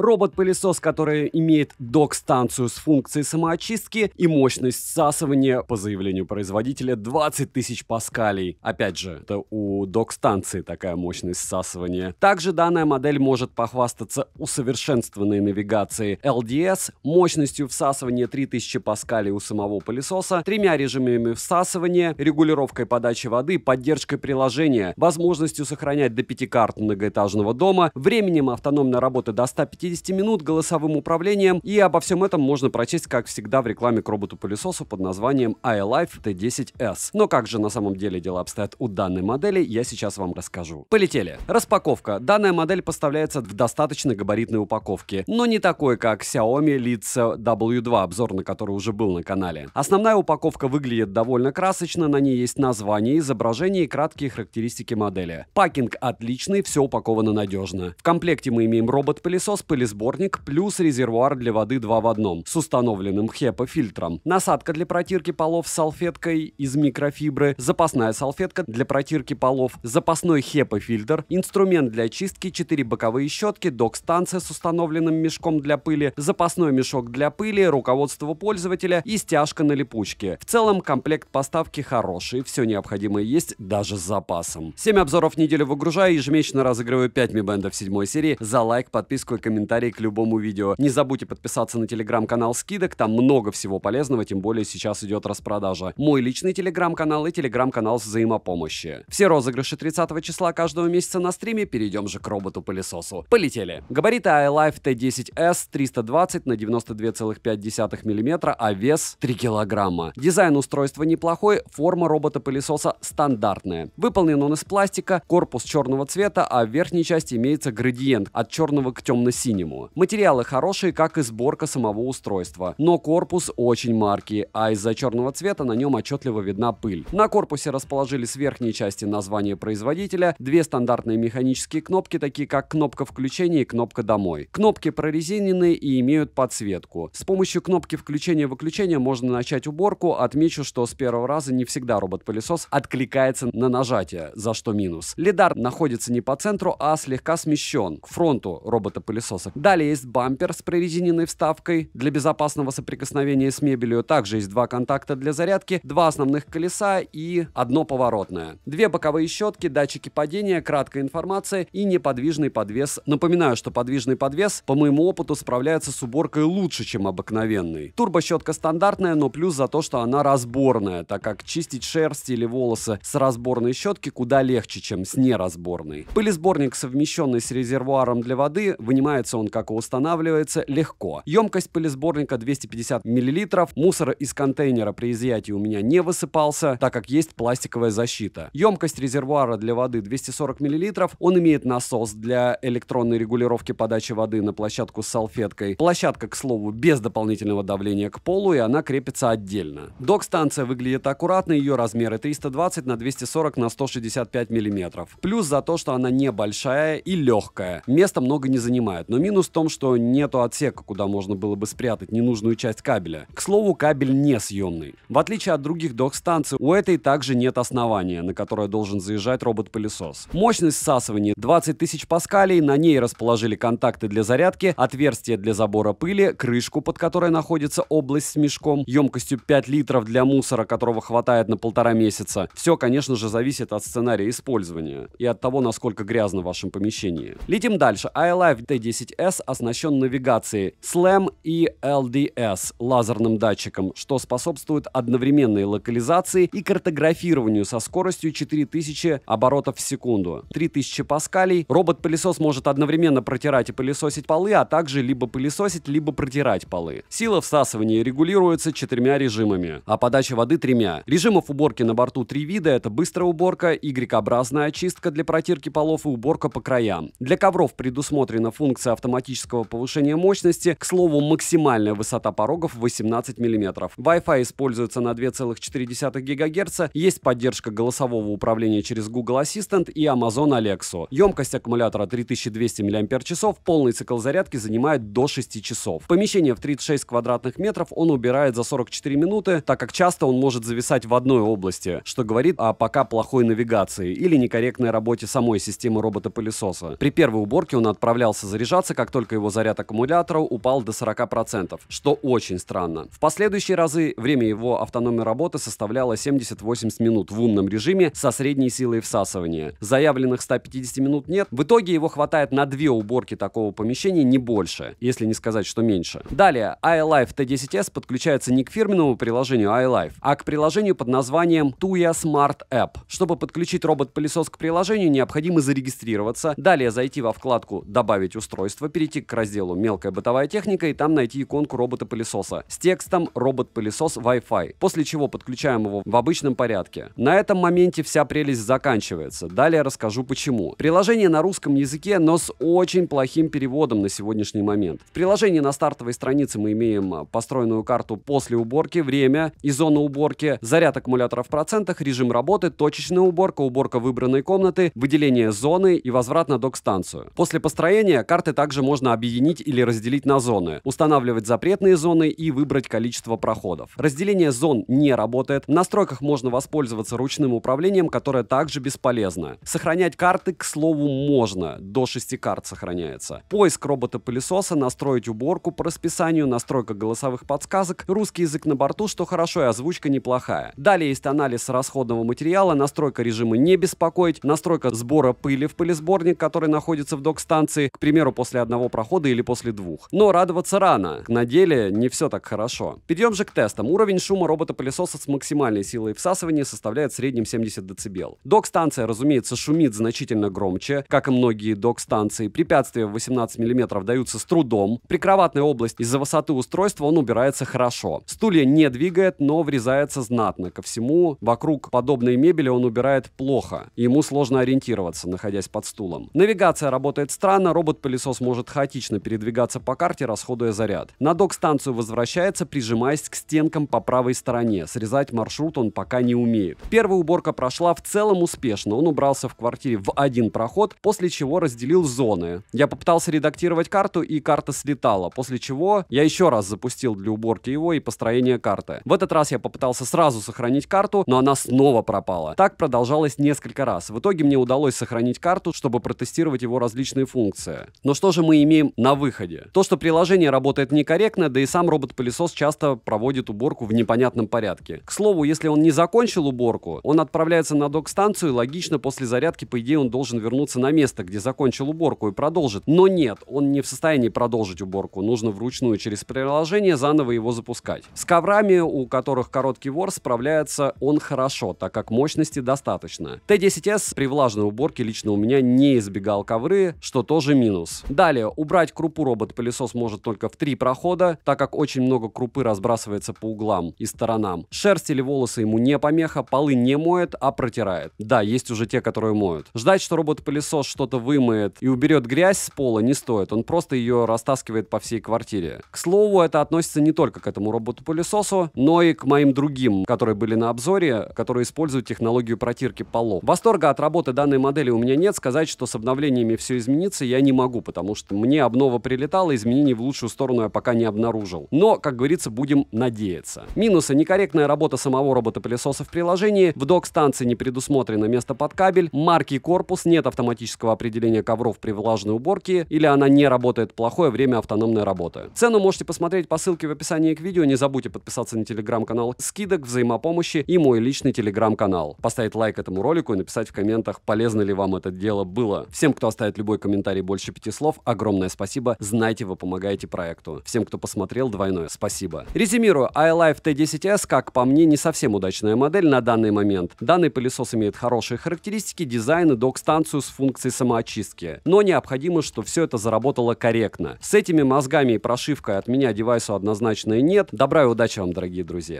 Робот-пылесос, который имеет док-станцию с функцией самоочистки и мощность всасывания, по заявлению производителя, 20 тысяч паскалей. Опять же, это у док-станции такая мощность всасывания. Также данная модель может похвастаться усовершенствованной навигацией LDS, мощностью всасывания 3000 паскалей у самого пылесоса, тремя режимами всасывания, регулировкой подачи воды, поддержкой приложения, возможностью сохранять до 5 карт многоэтажного дома, временем автономной работы до 150 50 минут голосовым управлением. И обо всем этом можно прочесть, как всегда, в рекламе к роботу-пылесосу под названием iLife T10S. Но как же на самом деле дела обстоят у данной модели, я сейчас вам расскажу. Полетели. Распаковка. Данная модель поставляется в достаточно габаритной упаковке, но не такой, как Xiaomi Leads W2, обзор на который уже был на канале. Основная упаковка выглядит довольно красочно, на ней есть название, изображение и краткие характеристики модели. Пакинг отличный, все упаковано надежно. В комплекте мы имеем робот-пылесос, пылесос или сборник, плюс резервуар для воды 2 в одном с установленным HEPA-фильтром, насадка для протирки полов с салфеткой из микрофибры, запасная салфетка для протирки полов, запасной HEPA-фильтр, инструмент для чистки, 4 боковые щетки, док-станция с установленным мешком для пыли, запасной мешок для пыли, руководство пользователя и стяжка на липучке. В целом комплект поставки хороший, все необходимое есть даже с запасом. 7 обзоров в неделю выгружаю, ежемесячно разыгрываю 5 мибендов 7 серии. За лайк, подписку и комментарий комментарий к любому видео. Не забудьте подписаться на телеграм-канал скидок, там много всего полезного, тем более сейчас идет распродажа. Мой личный телеграм-канал и телеграм-канал взаимопомощи. Все розыгрыши 30 числа каждого месяца на стриме, перейдем же к роботу-пылесосу. Полетели. Габариты iLife T10S 320 на 92,5 мм, а вес 3 килограмма. Дизайн устройства неплохой, форма робота-пылесоса стандартная. Выполнен он из пластика, корпус черного цвета, а в верхней части имеется градиент от черного к темно-синему синему Материалы хорошие, как и сборка самого устройства, но корпус очень марки, а из-за черного цвета на нем отчетливо видна пыль. На корпусе расположили с верхней части название производителя, две стандартные механические кнопки, такие как кнопка включения и кнопка домой. Кнопки прорезинены и имеют подсветку. С помощью кнопки включения-выключения можно начать уборку. Отмечу, что с первого раза не всегда робот-пылесос откликается на нажатие, за что минус. Лидар находится не по центру, а слегка смещен к фронту робота-пылесоса понравился. Далее есть бампер с прорезиненной вставкой для безопасного соприкосновения с мебелью. Также есть два контакта для зарядки, два основных колеса и одно поворотное. Две боковые щетки, датчики падения, краткая информация и неподвижный подвес. Напоминаю, что подвижный подвес, по моему опыту, справляется с уборкой лучше, чем обыкновенный. Турбощетка стандартная, но плюс за то, что она разборная, так как чистить шерсть или волосы с разборной щетки куда легче, чем с неразборной. Пылесборник, совмещенный с резервуаром для воды, вынимается Разбирается он, как и устанавливается, легко. Емкость пылесборника 250 мл, мусор из контейнера при изъятии у меня не высыпался, так как есть пластиковая защита. Емкость резервуара для воды 240 мл, он имеет насос для электронной регулировки подачи воды на площадку с салфеткой. Площадка, к слову, без дополнительного давления к полу, и она крепится отдельно. Док-станция выглядит аккуратно, ее размеры 320 на 240 на 165 мм. Плюс за то, что она небольшая и легкая. Места много не занимает, но минус в том, что нету отсека, куда можно было бы спрятать ненужную часть кабеля. К слову, кабель не съемный. В отличие от других док-станций, у этой также нет основания, на которое должен заезжать робот-пылесос. Мощность всасывания 20 тысяч паскалей, на ней расположили контакты для зарядки, отверстие для забора пыли, крышку, под которой находится область с мешком, емкостью 5 литров для мусора, которого хватает на полтора месяца. Все, конечно же, зависит от сценария использования и от того, насколько грязно в вашем помещении. Летим дальше. iLife d 10 9S оснащен навигацией SLAM и LDS лазерным датчиком, что способствует одновременной локализации и картографированию со скоростью 4000 оборотов в секунду. 3000 паскалей. Робот-пылесос может одновременно протирать и пылесосить полы, а также либо пылесосить, либо протирать полы. Сила всасывания регулируется четырьмя режимами, а подача воды тремя. Режимов уборки на борту три вида – это быстрая уборка, Y-образная очистка для протирки полов и уборка по краям. Для ковров предусмотрена функция автоматического повышения мощности. К слову, максимальная высота порогов 18 мм. Wi-Fi используется на 2,4 ГГц, есть поддержка голосового управления через Google Assistant и Amazon Alexa. Емкость аккумулятора 3200 мАч, полный цикл зарядки занимает до 6 часов. Помещение в 36 квадратных метров он убирает за 44 минуты, так как часто он может зависать в одной области, что говорит о пока плохой навигации или некорректной работе самой системы робота-пылесоса. При первой уборке он отправлялся заряжаться разорваться, как только его заряд аккумулятора упал до 40%, что очень странно. В последующие разы время его автономной работы составляло 70-80 минут в умном режиме со средней силой всасывания. Заявленных 150 минут нет, в итоге его хватает на две уборки такого помещения, не больше, если не сказать, что меньше. Далее, iLife T10S подключается не к фирменному приложению iLife, а к приложению под названием Tuya Smart App. Чтобы подключить робот-пылесос к приложению, необходимо зарегистрироваться, далее зайти во вкладку «Добавить устройство», устройства, перейти к разделу «Мелкая бытовая техника» и там найти иконку робота-пылесоса с текстом «Робот-пылесос Wi-Fi», после чего подключаем его в обычном порядке. На этом моменте вся прелесть заканчивается. Далее расскажу почему. Приложение на русском языке, но с очень плохим переводом на сегодняшний момент. В приложении на стартовой странице мы имеем а, построенную карту после уборки, время и зона уборки, заряд аккумулятора в процентах, режим работы, точечная уборка, уборка выбранной комнаты, выделение зоны и возврат на док-станцию. После построения карты также можно объединить или разделить на зоны, устанавливать запретные зоны и выбрать количество проходов. Разделение зон не работает. В настройках можно воспользоваться ручным управлением, которое также бесполезно. Сохранять карты, к слову, можно. До 6 карт сохраняется. Поиск робота-пылесоса, настроить уборку по расписанию, настройка голосовых подсказок, русский язык на борту, что хорошо и озвучка неплохая. Далее есть анализ расходного материала, настройка режима не беспокоить, настройка сбора пыли в пылесборник, который находится в док-станции. К примеру, после после одного прохода или после двух. Но радоваться рано, на деле не все так хорошо. Перейдем же к тестам. Уровень шума робота-пылесоса с максимальной силой всасывания составляет в среднем 70 дБ. Док-станция, разумеется, шумит значительно громче, как и многие док-станции. Препятствия в 18 мм даются с трудом. Прикроватная область из-за высоты устройства он убирается хорошо. Стулья не двигает, но врезается знатно. Ко всему, вокруг подобной мебели он убирает плохо. Ему сложно ориентироваться, находясь под стулом. Навигация работает странно, робот-пылесос Космос может хаотично передвигаться по карте, расходуя заряд. На док-станцию возвращается, прижимаясь к стенкам по правой стороне. Срезать маршрут он пока не умеет. Первая уборка прошла в целом успешно. Он убрался в квартире в один проход, после чего разделил зоны. Я попытался редактировать карту, и карта слетала, после чего я еще раз запустил для уборки его и построения карты. В этот раз я попытался сразу сохранить карту, но она снова пропала. Так продолжалось несколько раз. В итоге мне удалось сохранить карту, чтобы протестировать его различные функции. Но что что же мы имеем на выходе? То, что приложение работает некорректно, да и сам робот-пылесос часто проводит уборку в непонятном порядке. К слову, если он не закончил уборку, он отправляется на док-станцию, и, логично, после зарядки, по идее, он должен вернуться на место, где закончил уборку и продолжит. Но нет, он не в состоянии продолжить уборку, нужно вручную через приложение заново его запускать. С коврами, у которых короткий вор, справляется он хорошо, так как мощности достаточно. t 10 s при влажной уборке лично у меня не избегал ковры, что тоже минус. Далее, убрать крупу робот-пылесос может только в три прохода, так как очень много крупы разбрасывается по углам и сторонам. Шерсть или волосы ему не помеха, полы не моет, а протирает. Да, есть уже те, которые моют. Ждать, что робот-пылесос что-то вымоет и уберет грязь с пола не стоит, он просто ее растаскивает по всей квартире. К слову, это относится не только к этому роботу-пылесосу, но и к моим другим, которые были на обзоре, которые используют технологию протирки полов. Восторга от работы данной модели у меня нет, сказать, что с обновлениями все изменится, я не могу, потому потому что мне обнова прилетала, изменений в лучшую сторону я пока не обнаружил. Но, как говорится, будем надеяться. Минусы. Некорректная работа самого робота-пылесоса в приложении, в док-станции не предусмотрено место под кабель, марки корпус, нет автоматического определения ковров при влажной уборке, или она не работает плохое время автономной работы. Цену можете посмотреть по ссылке в описании к видео, не забудьте подписаться на телеграм-канал скидок, взаимопомощи и мой личный телеграм-канал. Поставить лайк этому ролику и написать в комментах, полезно ли вам это дело было. Всем, кто оставит любой комментарий больше пяти слов, огромное спасибо. Знайте, вы помогаете проекту. Всем, кто посмотрел, двойное спасибо. Резюмирую, iLife T10S, как по мне, не совсем удачная модель на данный момент. Данный пылесос имеет хорошие характеристики, дизайн и док-станцию с функцией самоочистки. Но необходимо, что все это заработало корректно. С этими мозгами и прошивкой от меня девайсу однозначно и нет. Добра и удачи вам, дорогие друзья.